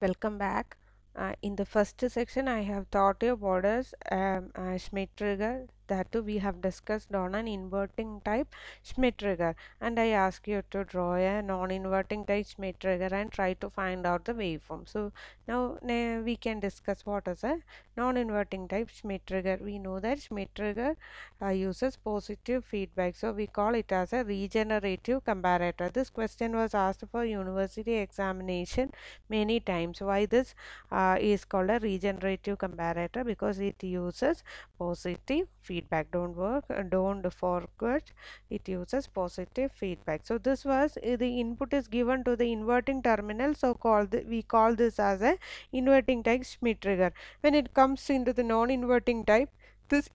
welcome back uh, in the first section I have taught you borders um, uh, Schmidt trigger that we have discussed on an inverting type Schmitt trigger and I ask you to draw a non-inverting type Schmitt trigger and try to find out the waveform. So now we can discuss what is a non-inverting type Schmitt trigger. We know that Schmitt trigger uh, uses positive feedback so we call it as a regenerative comparator. This question was asked for university examination many times. Why this uh, is called a regenerative comparator because it uses positive feedback feedback don't work uh, don't forget it uses positive feedback so this was uh, the input is given to the inverting terminal so called we call this as a inverting type schmitt trigger when it comes into the non-inverting type this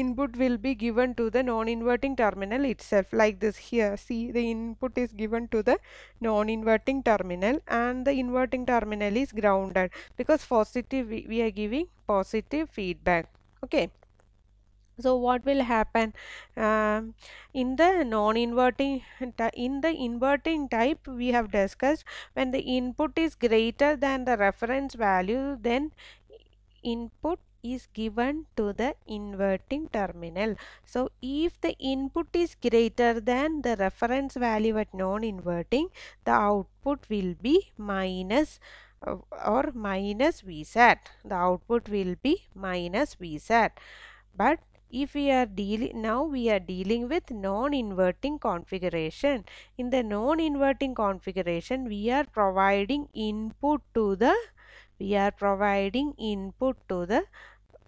input will be given to the non-inverting terminal itself like this here see the input is given to the non-inverting terminal and the inverting terminal is grounded because positive we, we are giving positive feedback okay so what will happen um, in the non-inverting in the inverting type we have discussed when the input is greater than the reference value then input is given to the inverting terminal. So, if the input is greater than the reference value at non-inverting, the output will be minus uh, or minus VSAT. The output will be minus VSAT. But if we are dealing now we are dealing with non-inverting configuration in the non-inverting configuration we are providing input to the we are providing input to the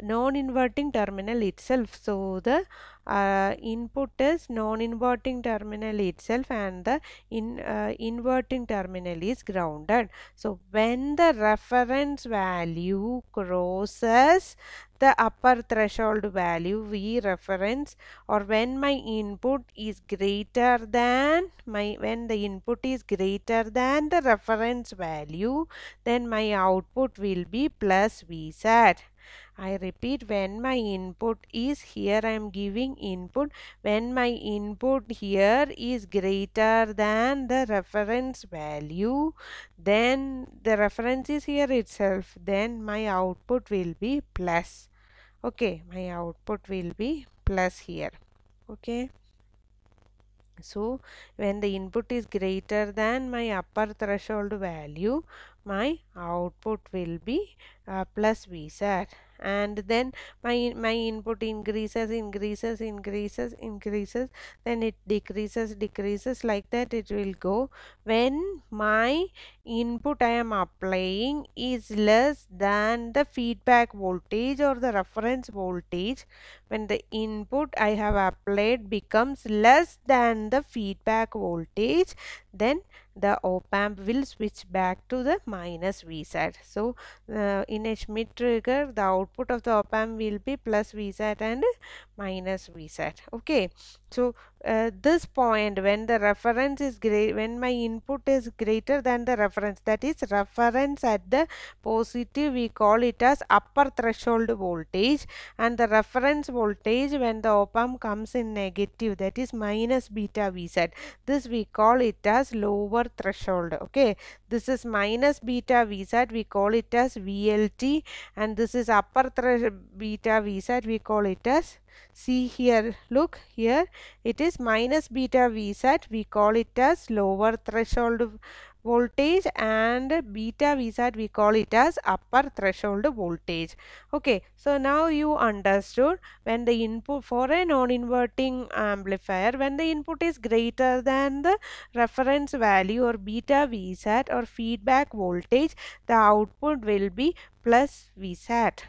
non-inverting terminal itself so the uh, input is non-inverting terminal itself and the in uh, inverting terminal is grounded so when the reference value crosses the upper threshold value V reference or when my input is greater than my when the input is greater than the reference value then my output will be plus VSAT I repeat when my input is here I am giving input when my input here is greater than the reference value then the reference is here itself then my output will be plus okay my output will be plus here okay so when the input is greater than my upper threshold value my output will be uh, plus VSAT and then my my input increases increases increases increases then it decreases decreases like that it will go when my input I am applying is less than the feedback voltage or the reference voltage when the input I have applied becomes less than the feedback voltage then the op amp will switch back to the minus Vsat. So uh, in a mid trigger the output of the op amp will be plus Vsat and minus Vsat. Okay. So uh, this point when the reference is great when my input is greater than the reference that is reference at the positive we call it as upper threshold voltage and the reference voltage when the op amp comes in negative that is minus beta vz this we call it as lower threshold okay this is minus beta vz we call it as vlt and this is upper threshold beta vz we call it as see here look here it is minus beta vz we call it as lower threshold voltage and beta vz we call it as upper threshold voltage okay so now you understood when the input for a non-inverting amplifier when the input is greater than the reference value or beta vz or feedback voltage the output will be plus vz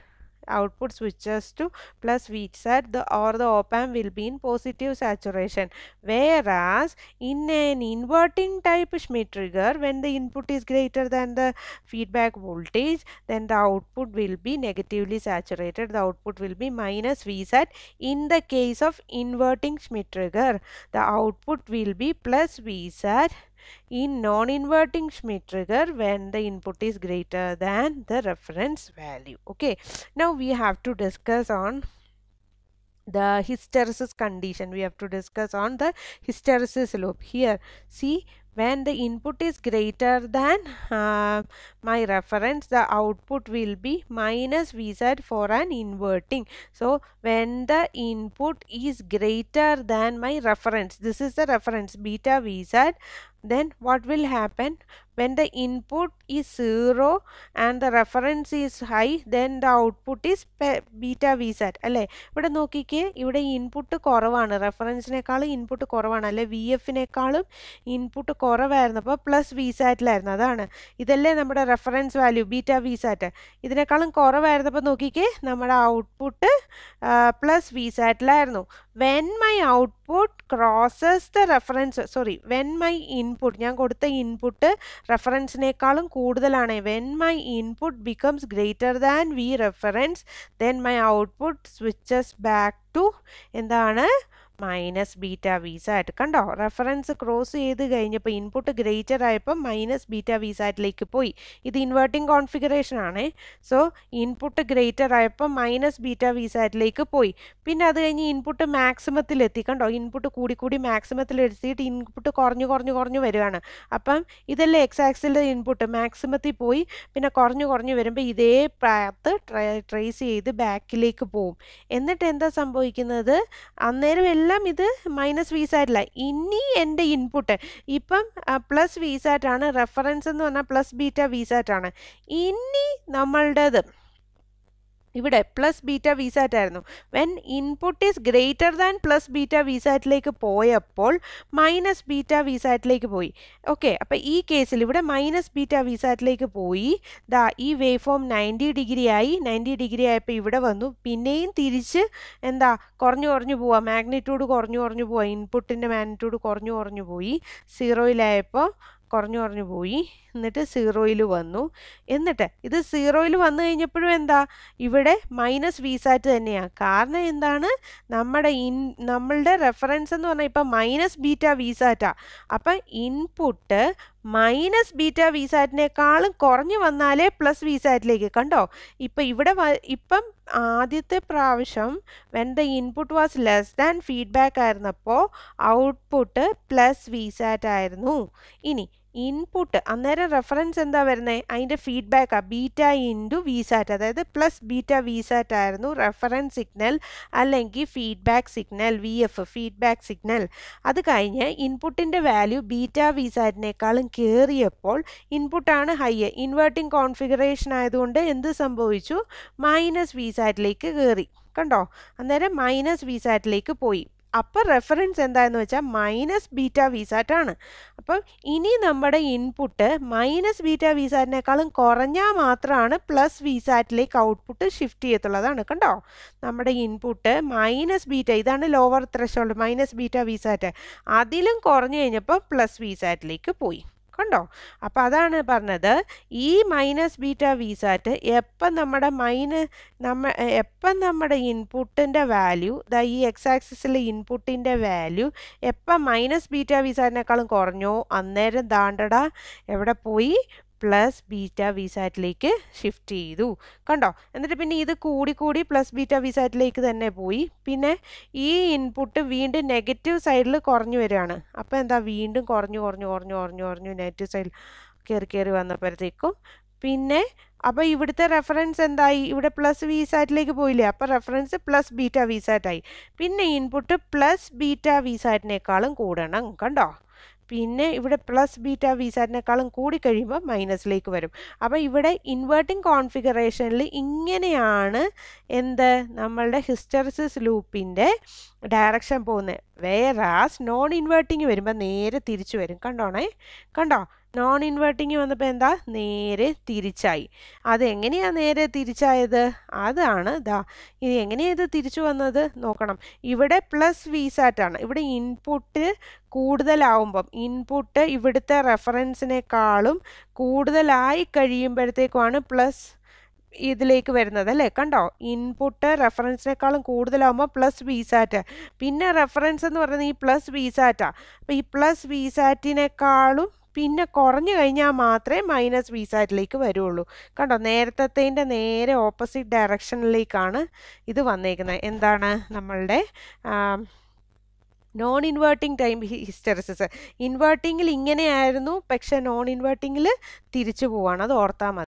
output switches to plus V at the or the op amp will be in positive saturation whereas in an inverting type Schmitt trigger when the input is greater than the feedback voltage then the output will be negatively saturated the output will be minus Vsat in the case of inverting Schmitt trigger the output will be plus Vsat in non-inverting Schmitt trigger when the input is greater than the reference value okay now we have to discuss on the hysteresis condition we have to discuss on the hysteresis loop here see when the input is greater than uh, my reference the output will be minus vz for an inverting so when the input is greater than my reference this is the reference beta vz then what will happen when the input is 0 and the reference is high then the output is beta vz അല്ലേ ഇവിടെ നോക്കിക്കേ ഇവിടെ input കുറവാണ് input input കുറവാണ് Vf V എഫിനേക്കാളും input കുറവായിരുന്നു അപ്പോൾ plus V സാറ്റിലായിരുന്നു അതാണ് ഇതല്ലേ നമ്മുടെ reference value beta V sat ഇതിനേക്കാളും കുറവായിരുന്നപ്പോൾ നോക്കിക്കേ നമ്മുടെ ഔട്ട്പുട്ട് പ്ലസ് വി സാറ്റിലായിരുന്നു when my output crosses the reference sorry when my input ഞാൻ കൊടുത്ത ഇൻപുട്ട് റെഫറൻസിനേക്കാളും കൂടുതലാണ് when my input becomes greater than V reference then my output switches back to എന്താണ് മൈനസ് ബീറ്റ വി സാറ്റ് കണ്ടോ reference cross ചെയ്ത് കഴിഞ്ഞപ്പോൾ input greater ആയപ്പോൾ minus beta V സാറ്റിലേക്ക് പോയി ഇത് ഇൻവേർട്ടിംഗ് കോൺഫിഗറേഷൻ ആണേ സോ ഇൻപുട്ട് ഗ്രേറ്റർ ആയപ്പോൾ മൈനസ് ബീറ്റ വി സാറ്റിലേക്ക് പോയി പിന്നെ അത് കഴിഞ്ഞ് ഇൻപുട്ട് മാക്സിമത്തിലെത്തി കണ്ടോ ഇൻപുട്ട് കൂടി കൂടി മാക്സിമത്തിലെത്തിയിട്ട് ഇൻപുട്ട് കുറഞ്ഞു കുറഞ്ഞു കുറഞ്ഞു വരികയാണ് അപ്പം ഇതല്ലേ എക്സാക്സിലെ ഇൻപുട്ട് മാക്സിമത്തിൽ പോയി പിന്നെ കുറഞ്ഞു കുറഞ്ഞു വരുമ്പോൾ ഇതേ പാത്ത് ട്രേസ് ചെയ്ത് ബാക്കിലേക്ക് പോവും എന്നിട്ട് എന്താ സംഭവിക്കുന്നത് അന്നേരം എല്ലാം എല്ലാം ഇത് മൈനസ് വി സാറ്റില്ല ഇനി എൻ്റെ ഇൻപുട്ട് ഇപ്പം പ്ലസ് വി സാറ്റാണ് റെഫറൻസ് എന്ന് പറഞ്ഞാൽ പ്ലസ് ബീറ്റ വി സാറ്റാണ് ഇനി നമ്മളുടേത് ഇവിടെ പ്ലസ് ബീറ്റ വി ആയിരുന്നു when input is greater than plus beta വിസാറ്റിലേക്ക് പോയപ്പോൾ മൈനസ് ബീറ്റ വിസാറ്റിലേക്ക് പോയി ഓക്കെ അപ്പോൾ ഈ കേസിൽ ഇവിടെ മൈനസ് ബീറ്റ വിസാറ്റിലേക്ക് പോയി ദാ ഈ വേ ഫോം നയൻറ്റി ഡിഗ്രി ആയി നയൻറ്റി ഡിഗ്രി ആയപ്പോൾ ഇവിടെ വന്നു പിന്നെയും തിരിച്ച് എന്താ കുറഞ്ഞു കുറഞ്ഞു പോവുക മാഗ്നിറ്റ്യൂഡ് കുറഞ്ഞു കുറഞ്ഞു പോവുക ഇൻപുട്ടിൻ്റെ മാഗ്നിറ്റ്യൂഡ് കുറഞ്ഞു കുറഞ്ഞു പോയി സീറോയിലായപ്പോൾ കുറഞ്ഞു കുറഞ്ഞു പോയി എന്നിട്ട് സീറോയിൽ വന്നു എന്നിട്ട് ഇത് സീറോയിൽ വന്നു കഴിഞ്ഞപ്പോഴും എന്താ ഇവിടെ മൈനസ് വിസാറ്റ് തന്നെയാണ് കാരണം എന്താണ് നമ്മുടെ ഇൻ നമ്മളുടെ റെഫറൻസ് എന്ന് പറഞ്ഞാൽ ഇപ്പം മൈനസ് ബീറ്റ വിസാറ്റാണ് അപ്പം ഇൻപുട്ട് മൈനസ് ബീറ്റ വി സാറ്റിനേക്കാളും കുറഞ്ഞു വന്നാലേ പ്ലസ് വി സാറ്റിലേക്ക് കണ്ടോ ഇപ്പം ഇവിടെ വ ഇപ്പം ആദ്യത്തെ പ്രാവശ്യം when the input was less than feedback ആയിരുന്നപ്പോൾ ഔട്ട്പുട്ട് പ്ലസ് വി സാറ്റ് ആയിരുന്നു ഇനി ഇൻപുട്ട് അന്നേരം റെഫറൻസ് എന്താ വരുന്നത് അതിൻ്റെ ഫീഡ്ബാക്കാണ് ബീറ്റ ഇൻറ്റു വിസാറ്റ് അതായത് പ്ലസ് ബീറ്റ വിസാറ്റ് ആയിരുന്നു റെഫറൻസ് സിഗ്നൽ അല്ലെങ്കിൽ feedback signal V F feedback signal അത് കഴിഞ്ഞ് ഇൻപുട്ടിൻ്റെ വാല്യൂ ബീറ്റ വിസാറ്റിനേക്കാളും കയറിയപ്പോൾ ഇൻപുട്ടാണ് ഹൈ ഇൻവേർട്ടിംഗ് കോൺഫിഗറേഷൻ ആയതുകൊണ്ട് എന്ത് സംഭവിച്ചു മൈനസ് വിസാറ്റിലേക്ക് കയറി കണ്ടോ അന്നേരം മൈനസ് വിസാറ്റിലേക്ക് പോയി അപ്പോൾ റെഫറൻസ് എന്തായെന്ന് വെച്ചാൽ മൈനസ് ബീറ്റ വിസാറ്റ് ആണ് അപ്പം ഇനി നമ്മുടെ ഇൻപുട്ട് മൈനസ് ബീറ്റ വിസാറ്റിനേക്കാളും കുറഞ്ഞാൽ മാത്രമാണ് പ്ലസ് വിസാറ്റിലേക്ക് ഔട്ട്പുട്ട് ഷിഫ്റ്റ് ചെയ്യത്തുള്ളതാണ് കണ്ടോ നമ്മുടെ ഇൻപുട്ട് മൈനസ് ബീറ്റ ഇതാണ് lower threshold minus beta V sat അതിലും കുറഞ്ഞു കഴിഞ്ഞപ്പോൾ പ്ലസ് വിസാറ്റിലേക്ക് പോയി കണ്ടോ അപ്പോൾ അതാണ് പറഞ്ഞത് ഈ മൈനസ് ബീറ്റ വി സാറ്റ് എപ്പം നമ്മുടെ മൈന നമ്മ എപ്പം നമ്മുടെ ഇൻപുട്ടിൻ്റെ വാല്യൂ ദാ ഈ എക്സ് ആക്സിസിലെ ഇൻപുട്ടിൻ്റെ വാല്യൂ എപ്പം മൈനസ് ബീറ്റ വി സാറ്റിനേക്കാളും കുറഞ്ഞോ അന്നേരം ദാണ്ടട എവിടെ പോയി പ്ലസ് ബീറ്റ വി സാറ്റിലേക്ക് ഷിഫ്റ്റ് ചെയ്തു കണ്ടോ എന്നിട്ട് പിന്നെ ഇത് കൂടി കൂടി പ്ലസ് ബീറ്റ വി സാറ്റിലേക്ക് തന്നെ പോയി പിന്നെ ഈ ഇൻപുട്ട് വീണ്ടും നെഗറ്റീവ് സൈഡിൽ കുറഞ്ഞു വരികയാണ് അപ്പോൾ എന്താ വീണ്ടും കുറഞ്ഞു കുറഞ്ഞു കുറഞ്ഞു കുറഞ്ഞു കുറഞ്ഞു നെഗറ്റീവ് സൈഡിൽ കയറി കയറി വന്നപ്പോഴത്തേക്കും പിന്നെ അപ്പോൾ ഇവിടുത്തെ റെഫറൻസ് എന്തായി ഇവിടെ പ്ലസ് വി സാറ്റിലേക്ക് പോയില്ലേ അപ്പോൾ റെഫറൻസ് പ്ലസ് ബീറ്റ വി സാറ്റായി പിന്നെ ഇൻപുട്ട് പ്ലസ് ബീറ്റ വി സാറ്റിനേക്കാളും കൂടണം കണ്ടോ പിന്നെ ഇവിടെ പ്ലസ് ബീറ്റ വി സാറ്റിനേക്കാളും കൂടി കഴിയുമ്പോൾ മൈനസിലേക്ക് വരും അപ്പോൾ ഇവിടെ ഇൻവേർട്ടിംഗ് കോൺഫിഗറേഷനിൽ ഇങ്ങനെയാണ് എന്ത് നമ്മളുടെ ഹിസ്റ്ററിസിസ് ലൂപ്പിൻ്റെ ഡയറക്ഷൻ പോകുന്നത് വേറാസ് നോൺ ഇൻവേർട്ടിങ് വരുമ്പോൾ നേരെ തിരിച്ചു വരും കണ്ടോണേ കണ്ടോ നോൺ ഇൻവേർട്ടിംഗ് വന്നപ്പോൾ എന്താ നേരെ തിരിച്ചായി അതെങ്ങനെയാണ് നേരെ തിരിച്ചായത് അതാണ് ദാ ഇത് എങ്ങനെയാണ് ഇത് തിരിച്ചു വന്നത് നോക്കണം ഇവിടെ പ്ലസ് വി സാറ്റാണ് ഇവിടെ ഇൻപുട്ട് കൂടുതലാവുമ്പം ഇൻപുട്ട് ഇവിടുത്തെ റെഫറൻസിനേക്കാളും കൂടുതലായി കഴിയുമ്പോഴത്തേക്കുമാണ് പ്ലസ് ഇതിലേക്ക് വരുന്നത് അല്ലേ കണ്ടോ ഇൻപുട്ട് റെഫറൻസിനേക്കാളും കൂടുതലാകുമ്പോൾ പ്ലസ് വിസാറ്റ് പിന്നെ റെഫറൻസ് എന്ന് പറയുന്നത് ഈ പ്ലസ് വിസാറ്റാണ് അപ്പോൾ ഈ പ്ലസ് വിസാറ്റിനേക്കാളും പിന്നെ കുറഞ്ഞു കഴിഞ്ഞാൽ മാത്രമേ മൈനസ് വി സാറ്റിലേക്ക് വരുള്ളൂ കണ്ടോ നേരത്തത്തേൻ്റെ നേരെ ഓപ്പോസിറ്റ് ഡയറക്ഷനിലേക്കാണ് ഇത് വന്നേക്കുന്നത് എന്താണ് നമ്മളുടെ നോൺ ഇൻവേർട്ടിംഗ് ടൈം ഹിസ്റ്ററിസിസ് ഇൻവേർട്ടിങ്ങിൽ ഇങ്ങനെയായിരുന്നു പക്ഷേ നോൺ ഇൻവേർട്ടിങ്ങിൽ തിരിച്ചു പോവാണ് അത് ഓർത്താൽ മതി